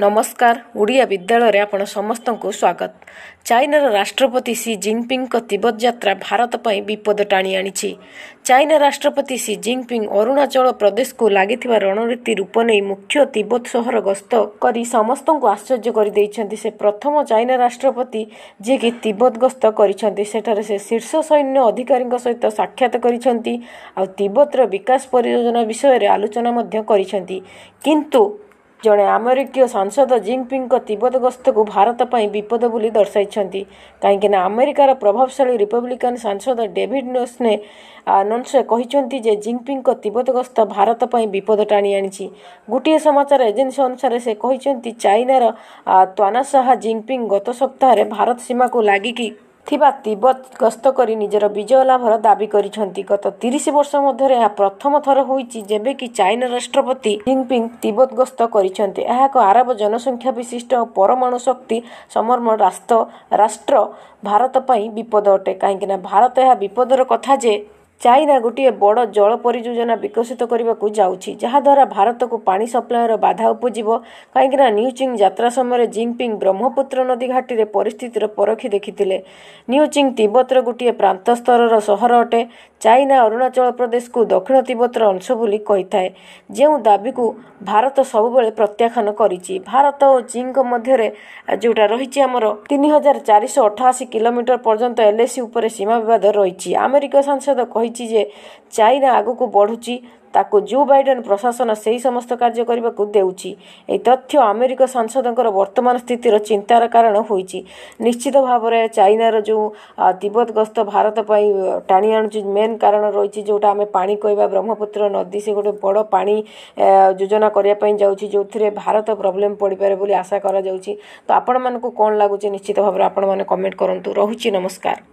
ନମସ୍କାର ଓଡ଼ିଆ ବିଦ୍ୟାଳୟରେ ଆପଣ ସମସ୍ତଙ୍କୁ ସ୍ୱାଗତ ଚାଇନାର ରାଷ୍ଟ୍ରପତି ସି ଜିନପିଙ୍ଗଙ୍କ ତିବତ ଯାତ୍ରା ଭାରତ ପାଇଁ ବିପଦ ଟାଣି ଆଣିଛି ଚାଇନା ରାଷ୍ଟ୍ରପତି ସି ଜିନପିଙ୍ଗ ଅରୁଣାଚଳ ପ୍ରଦେଶକୁ ଲାଗିଥିବା ରଣନୀତି ରୂପ ନେଇ ମୁଖ୍ୟ ତିବତ ସହର ଗସ୍ତ କରି ସମସ୍ତଙ୍କୁ ଆଶ୍ଚର୍ଯ୍ୟ କରିଦେଇଛନ୍ତି ସେ ପ୍ରଥମ ଚାଇନା ରାଷ୍ଟ୍ରପତି ଯିଏକି ତିବତ ଗସ୍ତ କରିଛନ୍ତି ସେଠାରେ ସେ ଶୀର୍ଷ ସୈନ୍ୟ ଅଧିକାରୀଙ୍କ ସହିତ ସାକ୍ଷାତ କରିଛନ୍ତି ଆଉ ତିବତର ବିକାଶ ପରିଯୋଜନା ବିଷୟରେ ଆଲୋଚନା ମଧ୍ୟ କରିଛନ୍ତି କିନ୍ତୁ ଜଣେ ଆମେରିକୀୟ ସାଂସଦ ଜିନ୍ପିଙ୍ଗ୍ଙ୍କ ତିବତ ଗସ୍ତକୁ ଭାରତ ପାଇଁ ବିପଦ ବୋଲି ଦର୍ଶାଇଛନ୍ତି କାହିଁକିନା ଆମେରିକାର ପ୍ରଭାବଶାଳୀ ରିପବ୍ଲିକାନ୍ ସାଂସଦ ଡେଭିଡ୍ ନୋସ୍ନେ ଆନନ୍ସ କହିଛନ୍ତି ଯେ ଜିନ୍ପିଙ୍ଗ୍ଙ୍କ ତିବତ ଗସ୍ତ ଭାରତ ପାଇଁ ବିପଦ ଟାଣି ଆଣିଛି ଗୋଟିଏ ସମାଚାର ଏଜେନ୍ସି ଅନୁସାରେ ସେ କହିଛନ୍ତି ଚାଇନାର ତ୍ୱାନାସାହା ଜିନ୍ପିଙ୍ଗ୍ ଗତ ସପ୍ତାହରେ ଭାରତ ସୀମାକୁ ଲାଗିକି ଥିବା ତିବ୍ବତ ଗସ୍ତ କରି ନିଜର ବିଜୟ ଲାଭର ଦାବି କରିଛନ୍ତି ଗତ ତିରିଶ ବର୍ଷ ମଧ୍ୟରେ ଏହା ପ୍ରଥମ ଥର ହୋଇଛି ଯେବେକି ଚାଇନା ରାଷ୍ଟ୍ରପତି ଜିନପିଙ୍ଗ ତିବ୍ବତ ଗସ୍ତ କରିଛନ୍ତି ଏହା ଏକ ଆରବ ଜନସଂଖ୍ୟା ବିଶିଷ୍ଟ ଓ ପରମାଣୁ ଶକ୍ତି ସମର୍ମ ରାଷ୍ଟ୍ର ରାଷ୍ଟ୍ର ଭାରତ ପାଇଁ ବିପଦ ଅଟେ କାହିଁକିନା ଭାରତ ଏହା ବିପଦର କଥା ଯେ ଚାଇନା ଗୋଟିଏ ବଡ଼ ଜଳ ପରିଯୋଜନା ବିକଶିତ କରିବାକୁ ଯାଉଛି ଯାହାଦ୍ୱାରା ଭାରତକୁ ପାଣି ସପ୍ଲାଏର ବାଧା ଉପୁଜିବ କାହିଁକିନା ନ୍ୟୁ ଚିଙ୍ଗ୍ ଯାତ୍ରା ସମୟରେ ଜିଙ୍ଗପିଙ୍ଗ୍ ବ୍ରହ୍ମପୁତ୍ର ନଦୀ ଘାଟିରେ ପରିସ୍ଥିତିର ପରଖି ଦେଖିଥିଲେ ଚିଙ୍ଗ୍ ତିବତର ଗୋଟିଏ ପ୍ରାନ୍ତ ସ୍ତରର ସହର ଅଟେ ଚାଇନା ଅରୁଣାଚଳ ପ୍ରଦେଶକୁ ଦକ୍ଷିଣ ତିବତର ଅଂଶ ବୋଲି କହିଥାଏ ଯେଉଁ ଦାବିକୁ ଭାରତ ସବୁବେଳେ ପ୍ରତ୍ୟାଖ୍ୟାନ କରିଛି ଭାରତ ଓ ଚୀନ୍ଙ୍କ ମଧ୍ୟରେ ଯେଉଁଟା ରହିଛି ଆମର ତିନି ହଜାର ଚାରିଶହ ଅଠାଅଶୀ କିଲୋମିଟର ପର୍ଯ୍ୟନ୍ତ ଏଲ୍ଏସି ଉପରେ ସୀମା ବିବାଦ ରହିଛି ଆମେରିକା ସାଂସଦ କହି ରହିଛି ଯେ ଚାଇନା ଆଗକୁ ବଢ଼ୁଛି ତାକୁ ଜୋ ବାଇଡେନ୍ ପ୍ରଶାସନ ସେହି ସମସ୍ତ କାର୍ଯ୍ୟ କରିବାକୁ ଦେଉଛି ଏହି ତଥ୍ୟ ଆମେରିକା ସାଂସଦଙ୍କର ବର୍ତ୍ତମାନ ସ୍ଥିତିର ଚିନ୍ତାର କାରଣ ହୋଇଛି ନିଶ୍ଚିତ ଭାବରେ ଚାଇନାର ଯେଉଁ ତିବତ ଗସ୍ତ ଭାରତ ପାଇଁ ଟାଣି ଆଣୁଛି ମେନ୍ କାରଣ ରହିଛି ଯେଉଁଟା ଆମେ ପାଣି କହିବା ବ୍ରହ୍ମପୁତ୍ର ନଦୀ ସେ ଗୋଟେ ବଡ଼ ପାଣି ଯୋଜନା କରିବା ପାଇଁ ଯାଉଛି ଯେଉଁଥିରେ ଭାରତ ପ୍ରୋବ୍ଲେମ୍ ପଡ଼ିପାରେ ବୋଲି ଆଶା କରାଯାଉଛି ତ ଆପଣମାନଙ୍କୁ କ'ଣ ଲାଗୁଛି ନିଶ୍ଚିତ ଭାବରେ ଆପଣମାନେ କମେଣ୍ଟ କରନ୍ତୁ ରହୁଛି ନମସ୍କାର